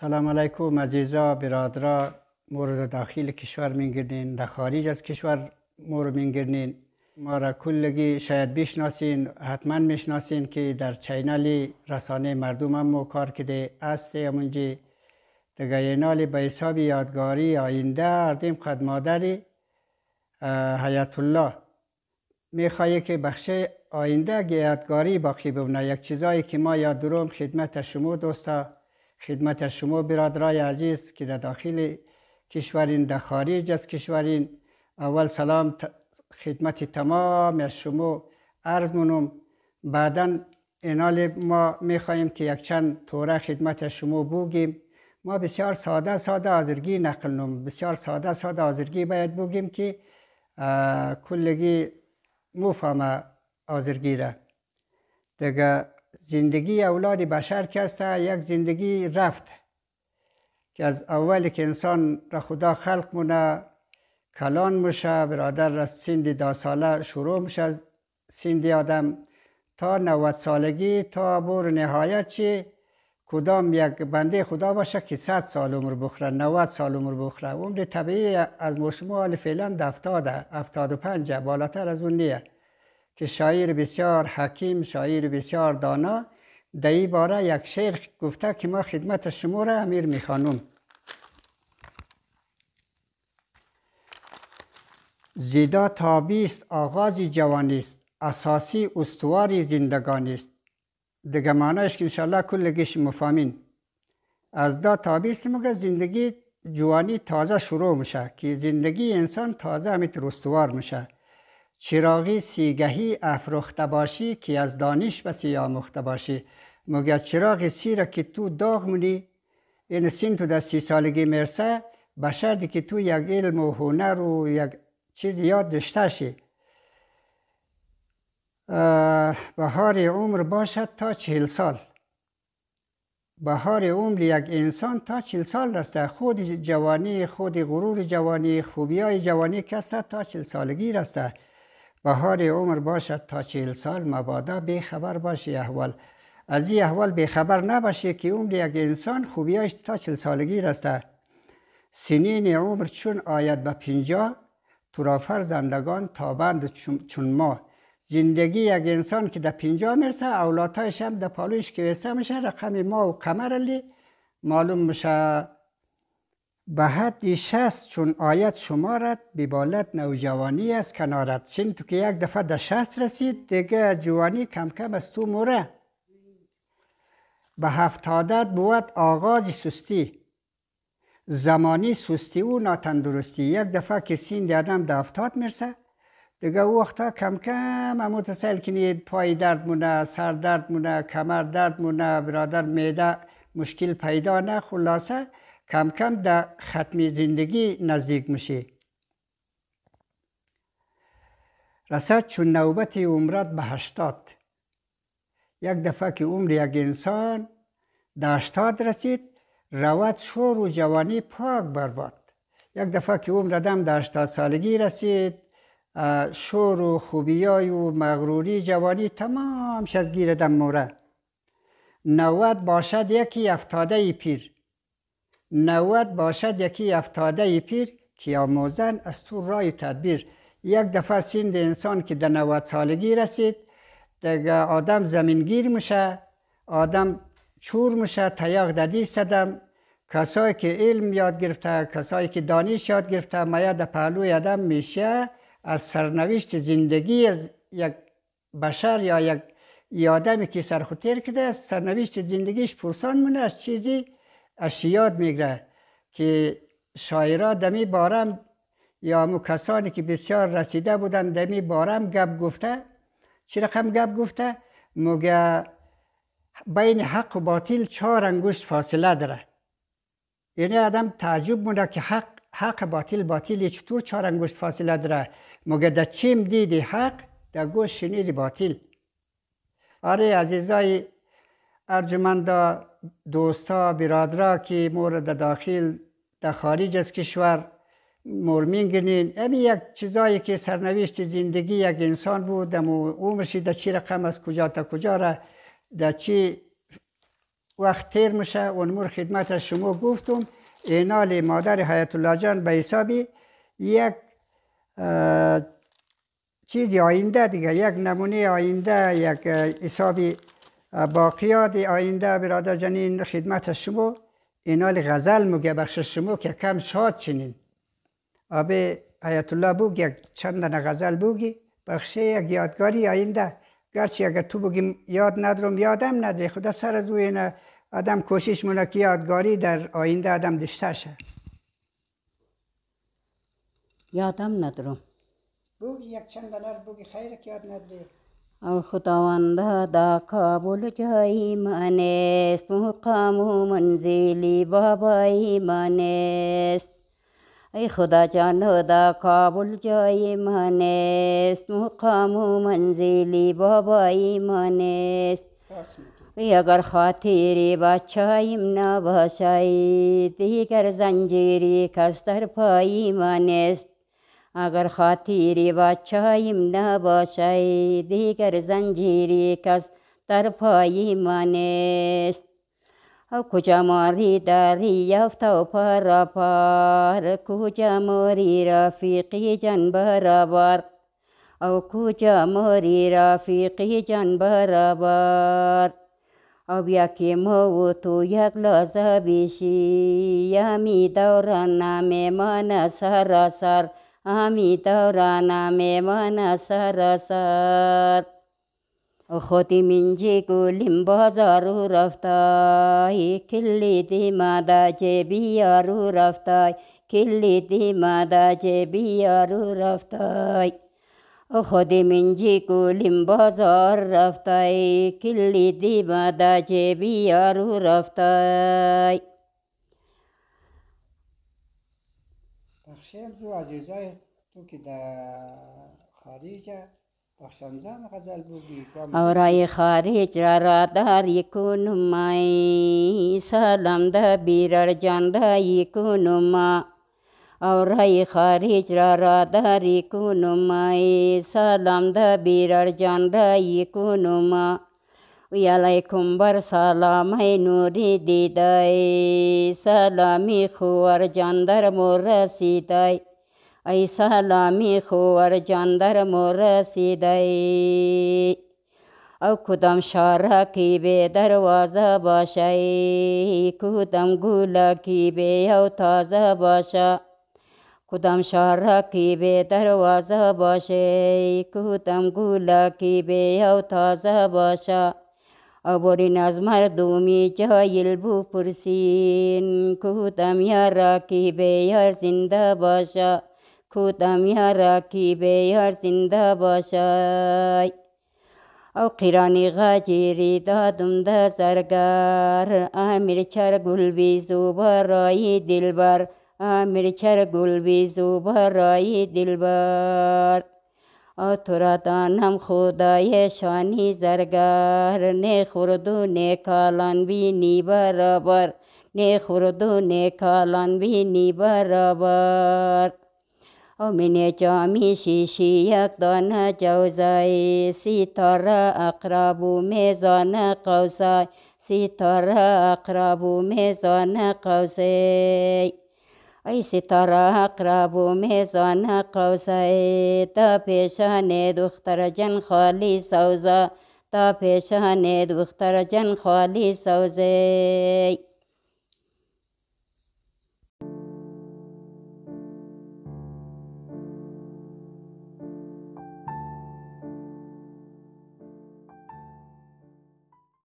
سلام علیکم عزیزا برادرا مورد داخل کشور میگیرین در خارج از کشور مورد رو میگیرین ما را کلگی شاید بشناسین حتما میشناسین که در چینل رسانه مردم هم ما کار کده است همونجی دیگه اینال به حساب یادگاری آینده اردیم قد مادری حیات الله میخواهی که بخش آینده یادگاری باقی بمونه یک چیزایی که ما یاد دروم خدمت شما دوستا خدمت شما برادرای عزیز که در دا داخل کشورین در دا خارج از کشورین اول سلام خدمت تمام از شما عرض مونم بعدا انال ما میخواهیم که یک چند طوره خدمت شما بگیم ما بسیار ساده ساده آزرگی نقل نم بسیار ساده ساده آزرگی باید بگیم که کلگی مفهم آزرگی را دیگه زندگی اولاد بشر که است یک زندگی رفت که از اول که انسان را خدا خلق مونه کلان میشه برادر را سند دا ساله شروع میشه از سند آدم تا 90 سالگی تا بور نهایت چی کدام یک بنده خدا باشه که 100 سال عمر بخوره نوت سال عمر بخوره عمر طبیعی از مشمول فعلا و پنجه، بالاتر از اون نیه که شاعر بسیار حکیم شاعر بسیار دانا در باره یک شعر گفته که ما خدمت شما را امیر میخوانم زیدا تابیست آغاز جوانی است اساسی استواری زندگانی است دیگه معنیش که انشالله کلگیش مفامین از دا تابیست مگه زندگی جوانی تازه شروع میشه که زندگی انسان تازه همیتر استوار میشه چراغی سیگهی افروخته باشی که از دانش بسی مخته باشی مگر چراغ سی را که تو داغ مونی این سین تو در سی سالگی مرسه به که تو یک علم و هنر و یک چیز یاد داشته شی بهار عمر باشد تا چهل سال بهار عمر یک انسان تا چهل سال رسته خود جوانی خود غرور جوانی خوبی های جوانی کسته تا چهل سالگی رسته بهار عمر باشد تا چهل سال مبادا خبر باشی احوال از این احوال خبر نباشی که عمر یک انسان خوبیاش تا چهل سالگی رسته سنین عمر چون آید به پینجا تو را فرزندگان بند چون ما زندگی یک انسان که در پینجا میرسه اولادهایش هم در پالوش که ویسته میشه رقم ما و قمر معلوم میشه به حد شست چون آیت شمارد بیبالت نوجوانی از کنارت چین تو که یک دفعه در شست رسید دیگه جوانی کم کم از تو موره به هفتادت بود آغاز سستی زمانی سستی و ناتندرستی یک دفعه که سین دادم در هفتاد میرسه دیگه وقتا کم کم متصل کنید پای درد مونه سر درد مونه کمر درد مونه برادر میده مشکل پیدا نه خلاصه کم کم در ختم زندگی نزدیک میشه رسد چون نوبت عمرت به هشتاد یک دفعه که عمر یک انسان در هشتاد رسید رود شور و جوانی پاک برباد یک دفعه که عمر دم در هشتاد سالگی رسید شور و و مغروری جوانی تمام شد گیر دم موره نوت باشد یکی افتاده پیر نوت باشد یکی افتاده پیر که آموزن از تو رای تدبیر یک دفعه سند انسان که در نوت سالگی رسید دیگه آدم زمینگیر میشه آدم چور میشه تیاق ددی سدم کسایی که علم یاد گرفته کسایی که دانش یاد گرفته مایه در پهلوی آدم میشه از سرنوشت زندگی از یک بشر یا یک یادمی که سرخوتیر کده سرنوشت زندگیش پرسان مونه از چیزی اشی یاد میگره که شاعرها دمی بارم یا مو کسانی که بسیار رسیده بودن دمی بارم گپ گفته چی رقم گپ گفته مگه بین حق و باطل چهار انگشت فاصله داره یعنی آدم تعجب بوده که حق حق باطل باطل چطور چهار انگشت فاصله داره مگه در چیم دیدی حق در گوش شنیدی باطل آره عزیزای ارجمند دوستا برادرا که مور داخل در خارج از کشور مور میگنین امی یک چیزایی که سرنوشت زندگی یک انسان بود در عمرش در چی رقم از کجا تا کجا را در چی وقت تیر میشه اون مور خدمت شما گفتم اینال مادر حیات الله جان به حساب یک چیزی آینده دیگه یک نمونه آینده یک حسابی با قیاد آینده برادر جنین خدمت شما اینال غزل مگه بخش شما که کم شاد چنین آبه آیت الله بوگ یک چند غزل بوگی بخشه یک یادگاری آینده گرچه اگر تو بگیم یاد ندارم یادم نداری خدا سر از اوی آدم کوشش مونه که یادگاری در آینده آدم دشته شه یادم ندارم بوگی یک چند دنر بوگی خیر که یاد نداری خداوند دا کابل جای من است مقام و منزلی بابای من است ای خدا جان دا کابل جای من است مقام و منزلی بابای من است ای اگر خاطری بچایم نباشید دیگر زنجیری کس در پای من است اگر خاطر بچایم نباشد دیگر زنجیری کس در پای من است کجا ماری داری یافت و پارا پار کجا ماری رفیقی جان برابر او کجا ماری رفیقی جان برابر او یکی مو و تو یک لحظه بیشی یمی دوران نام من سراسر سر Amitabhra Namemana Sarasat Khotimin jiku limbo zaru raftai Killiti mada cebiyaru raftai Killiti mada cebiyaru raftai Khotimin jiku raftai Killiti mada cebiyaru raftai شعر عزیزای تو که در خارج بخشمزن غزل بگی اورای خارج را رادار یکونمای سلام ده بیرر جانده یکونما اورای خارج را رادار یکونمای سلام ده بیرر جانده یکونما ویعلیکم بر سلامای نوری دیدای سلامی خوار جاندر مرسیدای ای سلامی خوار جاندر مرسیدای او کدام شاره کی به دروازه باشای کدام گوله کی به او تازه باشه کدام شاره کی به دروازه باشه کدام گوله کی به او تازه باشه أبرنا مردوم جاي البوبرسين كوتام يا راكي بيار زندا باشا كوتام يا راكي بيار زندا باشا او قیرانی غاجیری دادم دا سرگار آمیر چر گل بی زوبرای دلبر آمیر چر گل بی زوبرای دلبر دانم خدای شانی زرگر نه خورد و نه کالان بینی برابر نه خورد و نه کالان بینی برابر جامی شیشی یک دانه جوزای سیتاره اقراب و میزان قوسای سیتاره اقرابو و میزان قوسای ای ستاره اقرب و میزان قوسه تا پیشان دختر جن خالی سوزا تا پیشان دختر جن خالی سوزه